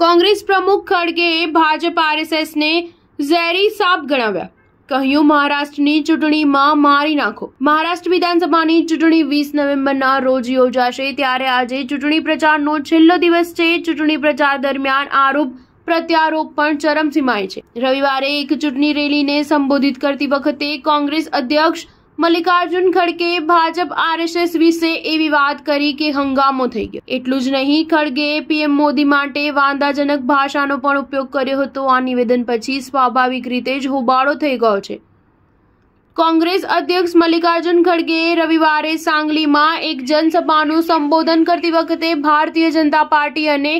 કોંગ્રેસ પ્રમુખ ખડગેએ ભાજપ આરએસએસને ઝેરી સાપ ગણાવ્યા કહ્યું મહારાષ્ટ્રની ચૂંટણીમાં મારી નાખો મહારાષ્ટ્ર વિધાનસભાની ચૂંટણી વીસ નવેમ્બરના રોજ યોજાશે ત્યારે આજે ચૂંટણી પ્રચારનો છેલ્લો દિવસ છે ચૂંટણી પ્રચાર દરમિયાન આરોપ પ્રત્યારોપ પણ ચરમસીમાએ છે રવિવારે એક ચૂંટણી રેલીને સંબોધિત કરતી વખતે કોંગ્રેસ અધ્યક્ષ મલ્લિકાર્જુન ખડગે ભાજપ આરએસએસ વિશે એ વિવાદ કરી કે હંગામો થઈ ગયો એટલું જ નહીં ખડગે પીએમ મોદી માટે વાંધાજનક ભાષાનો પણ ઉપયોગ કર્યો હતો આ નિવેદન પછી સ્વાભાવિક રીતે જ હોબાળો થઈ ગયો છે કોંગ્રેસ અધ્યક્ષ મલ્લિકાર્જુન ખડગે રવિવારે સાંગલીમાં એક જનસભાનું સંબોધન કરતી વખતે ભારતીય જનતા પાર્ટી અને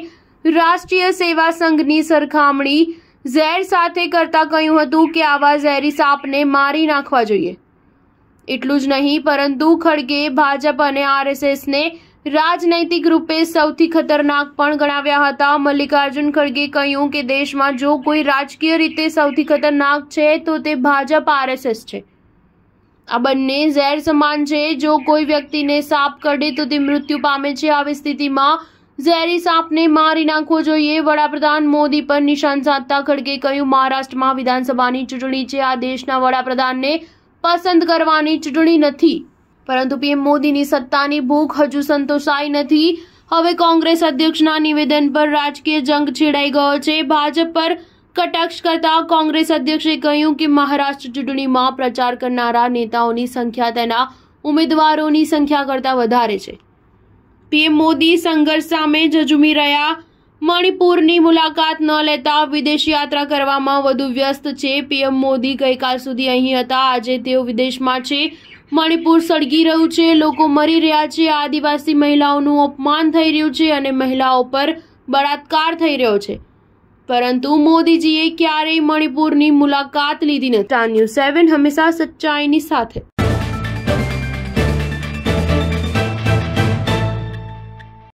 રાષ્ટ્રીય સેવા સંઘની સરખામણી ઝેર સાથે કરતા કહ્યું હતું કે આવા ઝેરી સાપને મારી નાખવા જોઈએ એટલું જ નહીં પરંતુ ખડગે ભાજપ અને આરએસએસને રાજનૈતિક રૂપે સૌથી ખતરનાક પણ ગણાવ્યા હતા મલ્લિકાર્જુન ખડગે કહ્યું કે દેશમાં જો કોઈ રાજકીય રીતે સૌથી ખતરનાક છે તો તે ભાજપ આરએસએસ છે આ બંને ઝેર સમાન છે જો કોઈ વ્યક્તિને સાપ કરડે તો તે મૃત્યુ પામે છે આવી સ્થિતિમાં ઝેરી સાપને મારી નાખવો જોઈએ વડાપ્રધાન મોદી પર નિશાન સાધતા ખડગે કહ્યું મહારાષ્ટ્રમાં વિધાનસભાની ચૂંટણી છે આ દેશના વડાપ્રધાનને પસંદ કરવાની ચૂંટણી નથી પરંતુ પીએમ મોદીની સત્તાની ભૂખ હજુ સંતોષાઈ નથી હવે કોંગ્રેસ અધ્યક્ષના નિવેદન પર રાજકીય જંગ છેડાઈ ગયો છે ભાજપ પર કટાક્ષ કરતા કોંગ્રેસ અધ્યક્ષે કહ્યું કે મહારાષ્ટ્ર ચૂંટણીમાં પ્રચાર કરનારા નેતાઓની સંખ્યા તેના ઉમેદવારોની સંખ્યા કરતાં વધારે છે પીએમ મોદી સંઘર્ષ સામે જજુમી રહ્યા મણિપુરની મુલાકાત ન લેતા વિદેશ યાત્રા કરવામાં વધુ વ્યસ્ત છે પીએમ મોદી ગઈકાલ સુધી અહીં હતા આજે તેઓ વિદેશમાં છે મણિપુર સળગી રહ્યું છે લોકો મરી રહ્યા છે આદિવાસી મહિલાઓનું અપમાન થઈ રહ્યું છે અને મહિલાઓ પર બળાત્કાર થઈ રહ્યો છે પરંતુ મોદીજીએ ક્યારેય મણિપુરની મુલાકાત લીધી નથી ન્યૂઝ સેવન હંમેશા સચ્ચાઈની સાથે